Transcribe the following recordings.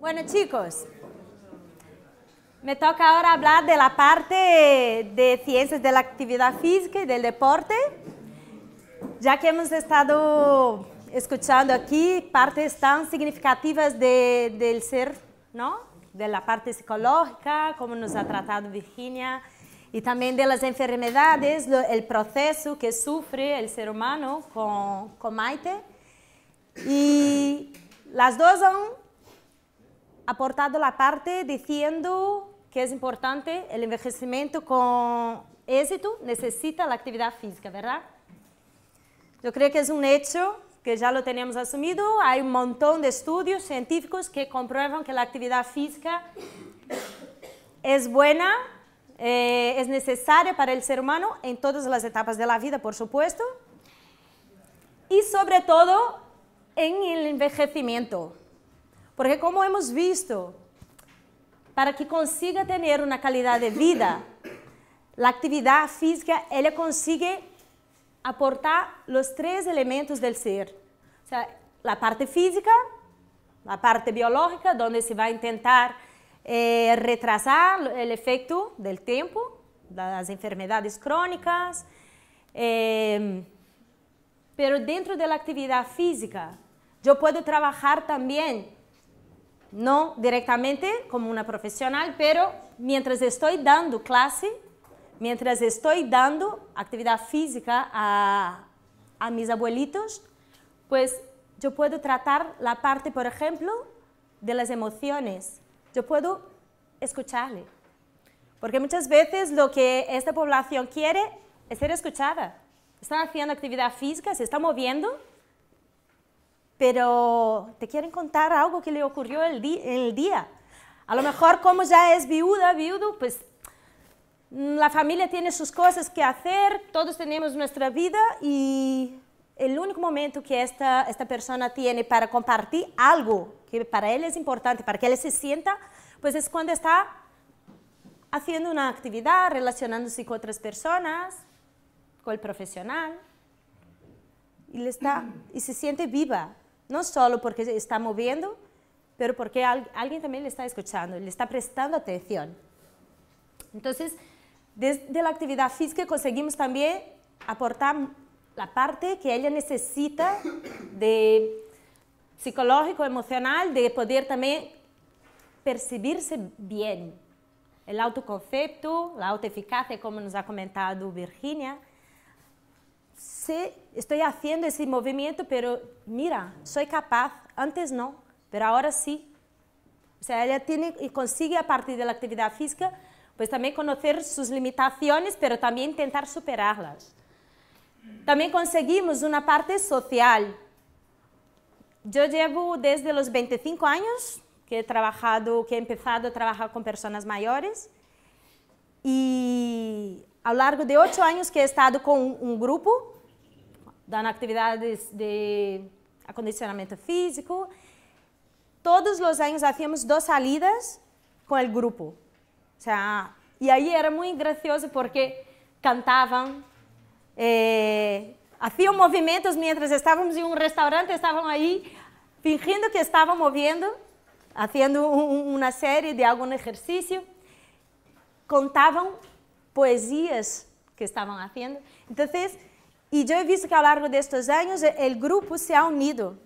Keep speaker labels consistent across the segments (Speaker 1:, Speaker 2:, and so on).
Speaker 1: Bueno chicos, me toca ahora hablar de la parte de ciencias de la actividad física y del deporte, ya que hemos estado escuchando aquí partes tan significativas del ser, ¿no? de la parte psicológica, como nos ha tratado Virginia, y también de las enfermedades, el proceso que sufre el ser humano con, con Maite. Y las dos son aportado la parte diciendo que es importante el envejecimiento con éxito, necesita la actividad física, ¿verdad? Yo creo que es un hecho que ya lo teníamos asumido. Hay un montón de estudios científicos que comprueban que la actividad física es buena, eh, es necesaria para el ser humano en todas las etapas de la vida, por supuesto, y sobre todo en el envejecimiento. Porque como hemos visto, para que consiga tener una calidad de vida, la actividad física, ella consigue aportar los tres elementos del ser. O sea, la parte física, la parte biológica, donde se va a intentar eh, retrasar el efecto del tiempo, las enfermedades crónicas, em, pero dentro de la actividad física, yo puedo trabajar también no directamente como una profesional, pero mientras estoy dando clase, mientras estoy dando actividad física a, mis abuelitos, pues yo puedo tratar la parte, por ejemplo, de las emociones. Yo puedo escucharle. Porque muchas veces lo que esta población quiere es ser escuchada. Están haciendo actividad física, se están moviendo, pero te quieren contar algo que le ocurrió el, el día. A lo mejor como ya es viuda, viudo, pues mm, la familia tiene sus cosas que hacer, todos tenemos nuestra vida y el único momento que esta, esta persona tiene para compartir algo que para él es importante, para que él se sienta, pues es cuando está haciendo una actividad, relacionándose con otras personas, con el profesional, y, le está, y se siente viva, no solo porque está moviendo, pero porque alguien también le está escuchando, le está prestando atención. Entonces, desde la actividad física conseguimos también aportar la parte que ella necesita de psicológico, emocional, de poder también percibirse bien. El autoconcepto, la autoeficacia, como nos ha comentado Virginia, sí, estoy haciendo ese movimiento, pero mira, soy capaz, antes no, pero ahora sí. O sea, ella tiene y consigue a partir de la actividad física, pues también conocer sus limitaciones, pero también intentar superarlas. También conseguimos una parte social. Yo llevo desde los 25 años que he trabajado, que he empezado a trabajar con personas mayores y Ao largo de oito anos que he estado com um, grupo, dando atividades de acondicionamento físico, todos os anos hacíamos duas salidas com o grupo. O sea, e aí era muito gracioso porque cantavam, eh, faziam movimentos mientras estávamos em um restaurante, estavam aí fingindo que estavam movendo, fazendo uma série de algum exercício, contavam poesías que estaban haciendo. Entonces, y yo he visto que a lo largo de estos años eh, el grupo se ha unido.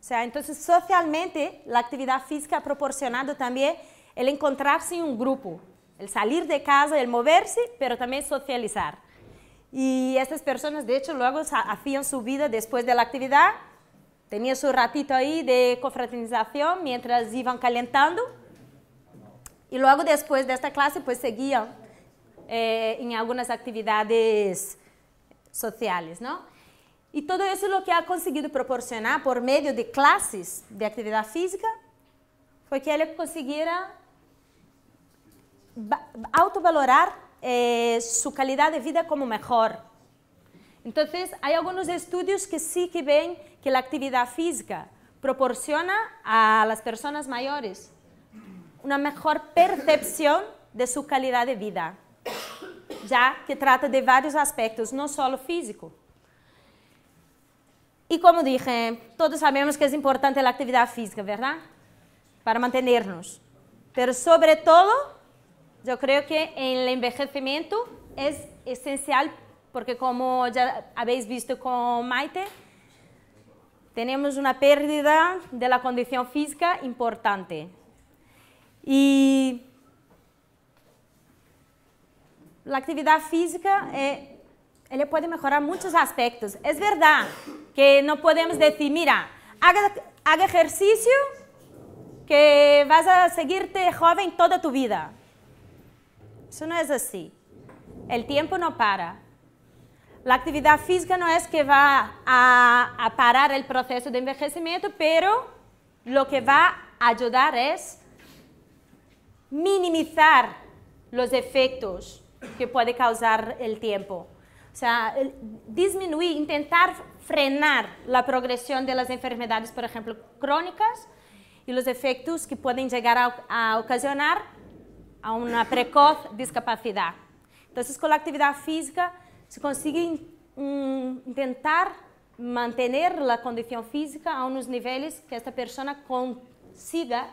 Speaker 1: O sea, entonces socialmente la actividad física ha proporcionado también el encontrarse en un grupo, el salir de casa, el moverse, pero también socializar. Y estas personas, de hecho, luego hacían su vida después de la actividad, tenían su ratito ahí de confraternización mientras iban calentando. Y luego después de esta clase, pues seguían eh, en algunas actividades sociales, ¿no? Y todo eso es lo que ha conseguido proporcionar por medio de clases de actividad física fue que él consiguiera autovalorar eh, su calidad de vida como mejor. Entonces, hay algunos estudios que sí que ven que la actividad física proporciona a las personas mayores una mejor percepción de su calidad de vida. já que trata de vários aspectos, não só o físico. E como dije, todos sabemos que é importante a atividade física, verdade? Para manter-nos. Mas, sobretudo, eu creio que no envelhecimento é essencial, porque como já habéis visto com Maite, temos uma perda da condição física importante. E la actividad física eh, puede mejorar muchos aspectos. Es verdad que no podemos decir, mira, haga, ejercicio que vas a seguirte joven toda tu vida. Eso no es así. El tiempo no para. La actividad física no es que va a parar el proceso de envejecimiento, pero lo que va a ayudar es minimizar los efectos que pode causar o tempo, O sea, diminuir, tentar frenar a progressão de las por exemplo, crónicas e los efectos que pueden llegar a, a ocasionar a una precoz discapacidad. Entonces, con la actividad física se consigue um, intentar manter a condição física a uns níveis que esta pessoa consiga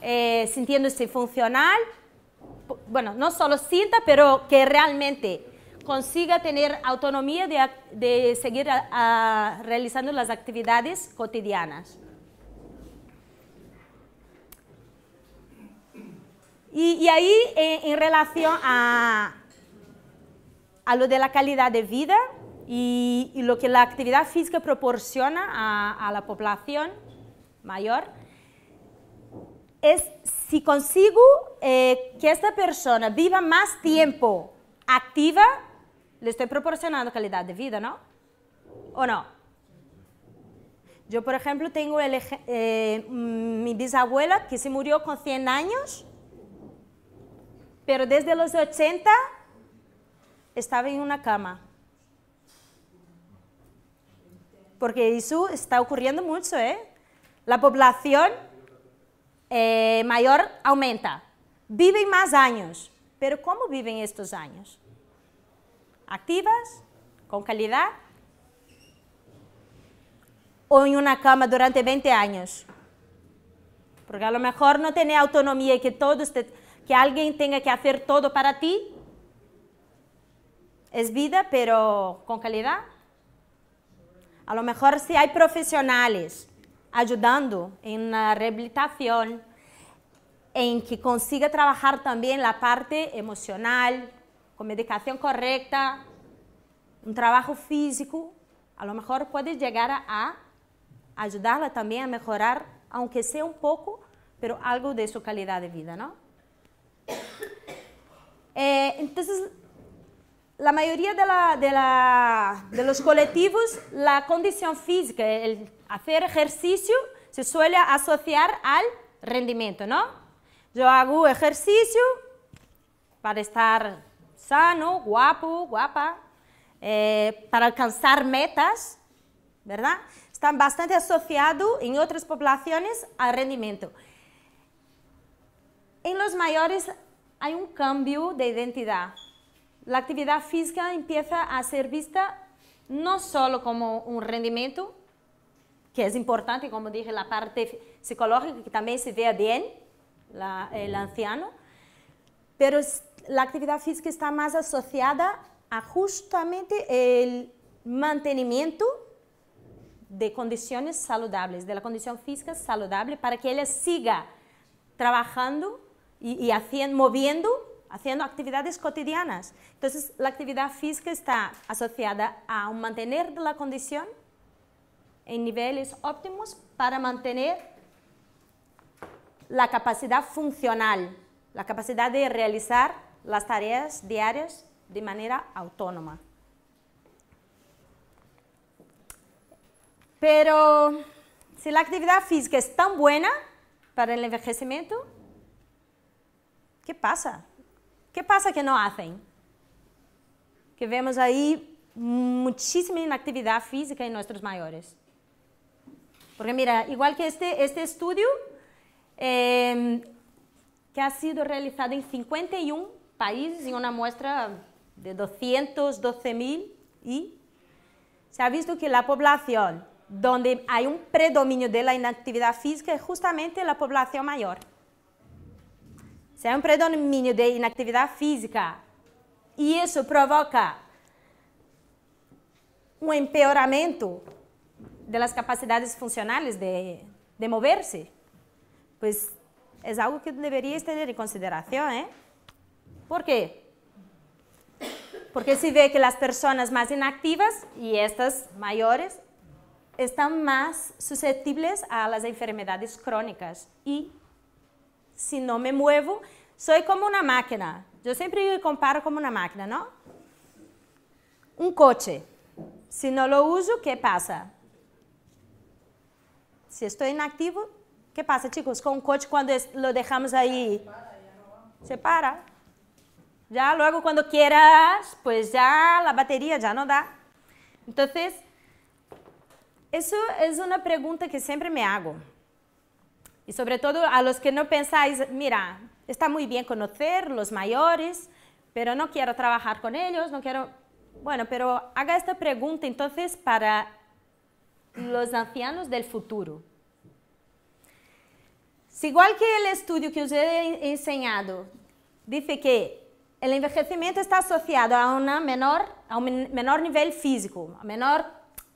Speaker 1: eh, sentindo-se funcional bueno, no solo sienta, pero que realmente consiga tener autonomía de, seguir realizando las actividades cotidianas. Y, ahí, en, relación a, lo de la calidad de vida y lo que la actividad física proporciona a, la población mayor, es si consigo eh, que esta persona viva más tiempo activa, le estoy proporcionando calidad de vida, ¿no? ¿O no? Yo, por ejemplo, tengo eh, mm, mi bisabuela que se murió con 100 años, pero desde los 80 estaba en una cama. Porque eso está ocurriendo mucho, ¿eh? La población mayor aumenta. Viven más años, pero ¿cómo viven estos años? ¿Activas? ¿Con calidad? ¿O en em una cama durante 20 años? Porque a lo mejor no tiene autonomía y que, todo que alguien tenga que hacer todo para ti. Es vida, pero con calidad. A lo mejor si hay profesionales ayudando en la rehabilitación, en que consiga trabajar también la parte emocional, con medicación correcta, un trabajo físico, a lo mejor puede llegar a ayudarla también a mejorar, aunque sea un poco, pero algo de su calidad de vida, ¿no? Eh, entonces, la mayoría de, los colectivos, la condición física, el hacer ejercicio, se suele asociar al rendimiento, ¿no? Yo hago ejercicio para estar sano, guapo, guapa, eh, para alcanzar metas, ¿verdad? Están bastante asociado en otras poblaciones al rendimiento. En los mayores hay un cambio de identidad la actividad física empieza a ser vista no solo como un rendimiento, que es importante, como dije, la parte psicológica, que también se vea bien el anciano, pero la actividad física está más asociada a justamente el mantenimiento de condiciones saludables, de la condición física saludable, para que él siga trabajando y, y haciendo, moviendo haciendo actividades cotidianas. Entonces, la actividad física está asociada a mantener la condición en niveles óptimos para mantener la capacidad funcional, la capacidad de realizar las tareas diarias de manera autónoma. Pero si la actividad física es tan buena para el envejecimiento, ¿qué pasa? ¿Qué pasa que no hacen? Que vemos ahí muchísima inactividad física en nuestros mayores. Porque mira, igual que este, este estudio, em, que ha sido realizado en 51 países en una muestra de 212.000 y se ha visto que la población donde hay un predominio de la inactividad física es justamente la población mayor. Se há um predomínio de inatividade física e isso provoca um empeoramento das capacidades funcionais de, de mover-se, pois é algo que deveria ter em consideração, ¿eh? ¿Por quê? Porque se vê que as pessoas mais inactivas e estas maiores estão mais suscetíveis às enfermidades crônicas e si no me muevo, soy como una máquina. Yo siempre comparo como una máquina, ¿no? Un coche. Si no lo uso, ¿qué pasa? Si estoy inactivo, ¿qué pasa, chicos? Con un coche cuando lo dejamos ahí, se para. Ya luego cuando quieras, pues ya la batería ya no da. Entonces, eso es una pregunta que siempre me hago. Y sobre todo a los que no pensáis, mira, está muy bien conocer los mayores, pero no quiero trabajar con ellos, no quiero... Bueno, pero haga esta pregunta entonces para los ancianos del futuro. Si igual que el estudio que os he enseñado dice que el envejecimiento está asociado a, una menor, a un menor nivel físico, a menor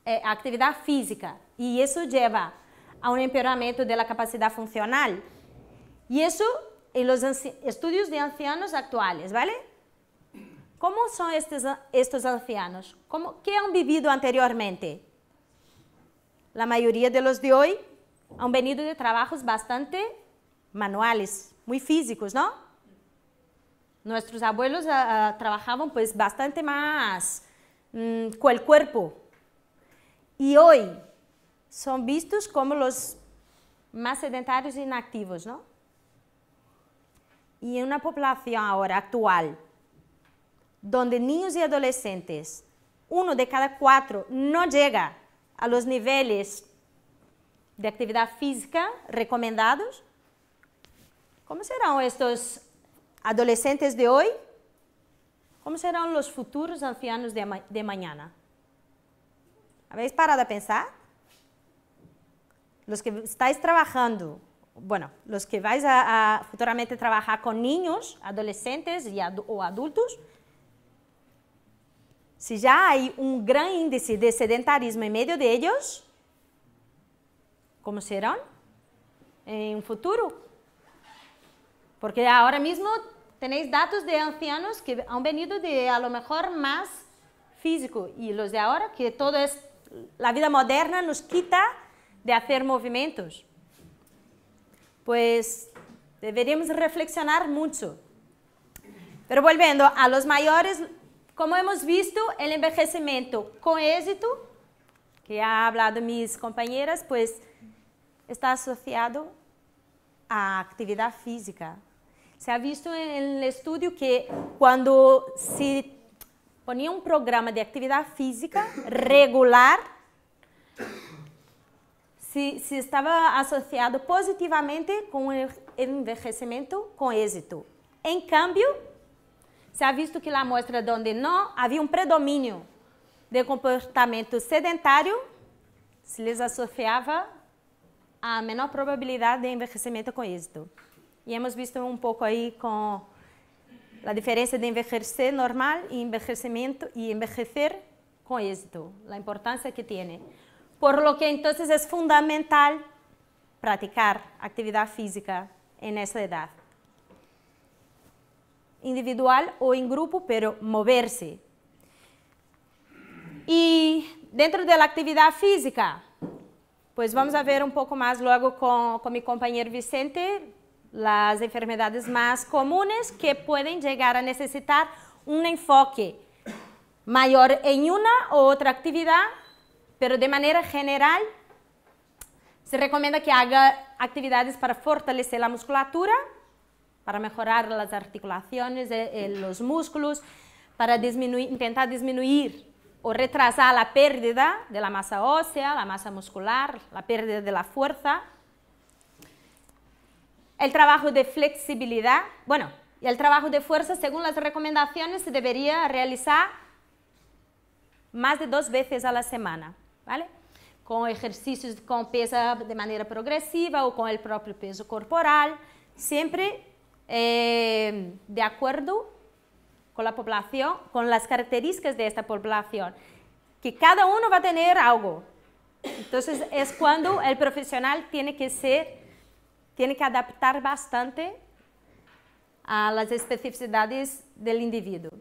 Speaker 1: eh, actividad física, y eso lleva a un empeoramiento de la capacidad funcional. Y eso en los estudios de ancianos actuales, ¿vale? ¿Cómo son estos, ancianos? ¿Cómo, ¿Qué han vivido anteriormente? La mayoría de los de hoy han venido de trabajos bastante manuales, muy físicos, ¿no? Nuestros abuelos ah, ah, trabajaban pues bastante más mm, con el cuerpo. Y hoy son vistos como los más sedentarios e inactivos, ¿no? Y en una población ahora actual, donde niños y adolescentes, uno de cada cuatro no llega a los niveles de actividad física recomendados, ¿cómo serán estos adolescentes de hoy? ¿Cómo serán los futuros ancianos de mañana? ¿Habéis parado a pensar? los que estáis trabajando, bueno, los que vais a, futuramente trabajar con niños, adolescentes y o adultos, si ya hay un gran índice de sedentarismo en medio de ellos, ¿cómo serán en un futuro? Porque ahora mismo tenéis datos de ancianos que han venido de a lo mejor más físico y los de ahora, que todo es, la vida moderna nos quita de hacer movimientos? Pues deberíamos reflexionar mucho. Pero volviendo a los mayores, como hemos visto, el envejecimiento con éxito, que ha hablado mis compañeras, pues está asociado a actividad física. Se ha visto en el estudio que cuando se ponía un programa de actividad física regular, se, se estava associado positivamente com o envelhecimento com êxito. Em câmbio, se há visto que na mostra onde não havia um predomínio de comportamento sedentário, se lhes associava a menor probabilidade de envelhecimento com êxito. E hemos visto um pouco aí com a diferença de envelhecer normal e envelhecimento e envelhecer com êxito, a importância que tem. Por lo que entonces es fundamental practicar actividad física en esa edad. Individual o en grupo, pero moverse. Y dentro de la actividad física, pues vamos a ver un poco más luego con, con mi compañero Vicente las enfermedades más comunes que pueden llegar a necesitar un enfoque mayor en una u otra actividad pero de manera general, se recomienda que haga actividades para fortalecer la musculatura, para mejorar las articulaciones, eh, los músculos, para intentar disminuir o retrasar la pérdida de la masa ósea, la masa muscular, la pérdida de la fuerza. El trabajo de flexibilidad, bueno, y el trabajo de fuerza, según las recomendaciones, se debería realizar más de dos veces a la semana. ¿vale? ejercicios con con peso de manera progresiva o con el propio peso corporal, siempre eh, de acuerdo con la población, con las características de esta población, que cada uno va a tener algo. Entonces es cuando el profesional tiene que ser, que adaptar bastante a las especificidades del individuo.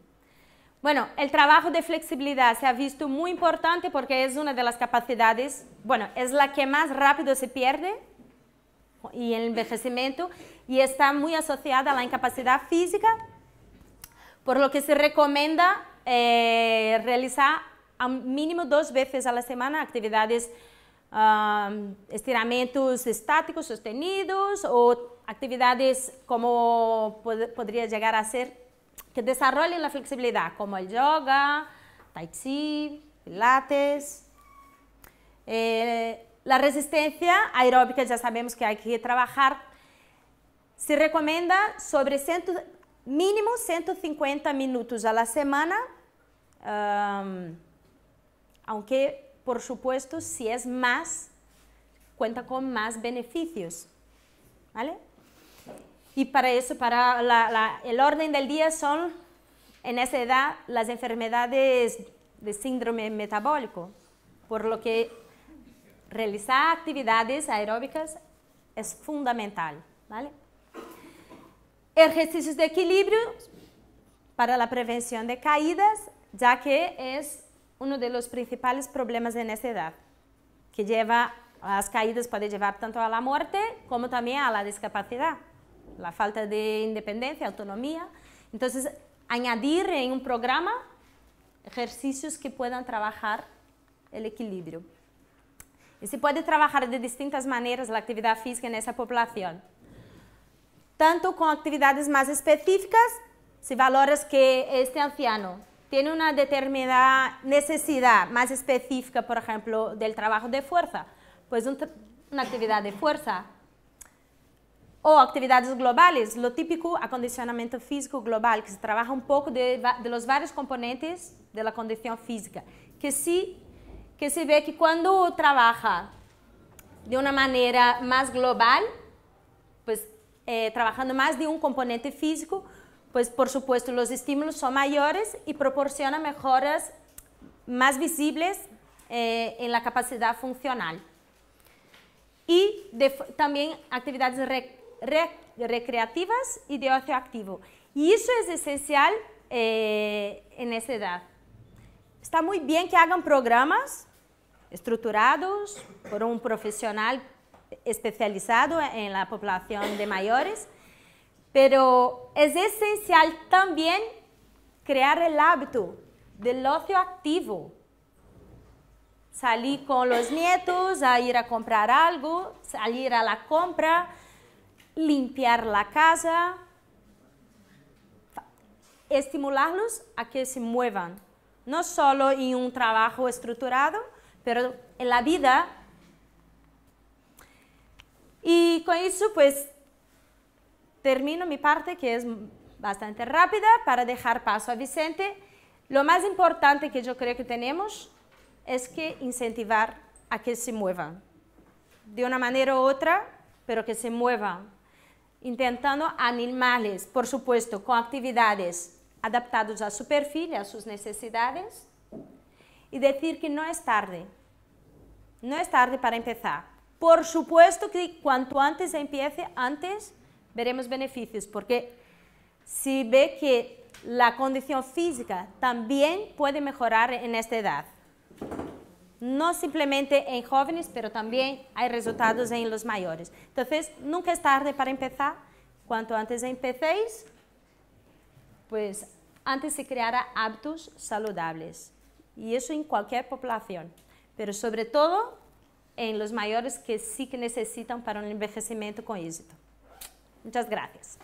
Speaker 1: Bueno, el trabajo de flexibilidad se ha visto muy importante porque es una de las capacidades, bueno, es la que más rápido se pierde y el envejecimiento y está muy asociada a la incapacidad física, por lo que se recomienda eh, realizar a mínimo dos veces a la semana actividades, um, estiramientos estáticos sostenidos o actividades como podría llegar a ser que desarrollen la flexibilidad, como el yoga, tai chi, pilates. Eh, la resistencia aeróbica ya sabemos que hay que trabajar. Se recomienda sobre 100, mínimo 150 minutos a la semana, um, aunque por supuesto si es más, cuenta con más beneficios. ¿Vale? Y para eso, para el orden del día son, en esa edad, las enfermedades de síndrome metabólico, por lo que realizar actividades aeróbicas es fundamental, ¿vale? Ejercicios de equilibrio para la prevención de caídas, ya que es uno de los principales problemas en esa edad, que lleva, las caídas puede llevar tanto a la muerte como también a la discapacidad la falta de independencia, autonomía. Entonces, añadir en un programa ejercicios que puedan trabajar el equilibrio. Y se puede trabajar de distintas maneras la actividad física en esa población. Tanto con actividades más específicas, si valoras que este anciano tiene una determinada necesidad más específica, por ejemplo, del trabajo de fuerza, pues una actividad de fuerza o actividades globales, lo típico acondicionamiento físico global, que se trabaja un poco de, los varios componentes de la condición física, que sí, que se ve que cuando trabaja de una manera más global, pues eh, trabajando más de un componente físico, pues por supuesto los estímulos son mayores y proporciona mejoras más visibles eh, en la capacidad funcional. Y también actividades recreativas y de ocio activo. Y eso es esencial eh, en esa edad. Está muy bien que hagan programas estructurados por un profesional especializado en la población de mayores, pero es esencial también crear el hábito del ocio activo. Salir con los nietos a ir a comprar algo, salir a la compra, limpiar la casa, estimularlos a que se muevan, no solo en un trabajo estructurado, pero en la vida. Y con eso pues termino mi parte que es bastante rápida para dejar paso a Vicente. Lo más importante que yo creo que tenemos es que incentivar a que se muevan. De una manera u otra, pero que se muevan intentando animales, por supuesto, con actividades adaptadas a su perfil, a sus necesidades, y decir que no es tarde, no es tarde para empezar. Por supuesto que cuanto antes empiece, antes veremos beneficios, porque si ve que la condición física también puede mejorar en esta edad no simplemente en jóvenes, pero también hay resultados en los mayores. Entonces, nunca es tarde para empezar. Cuanto antes empecéis, pues antes se creará hábitos saludables. Y eso en cualquier población, pero sobre todo en los mayores que sí que necesitan para un envejecimiento con éxito. Muchas gracias.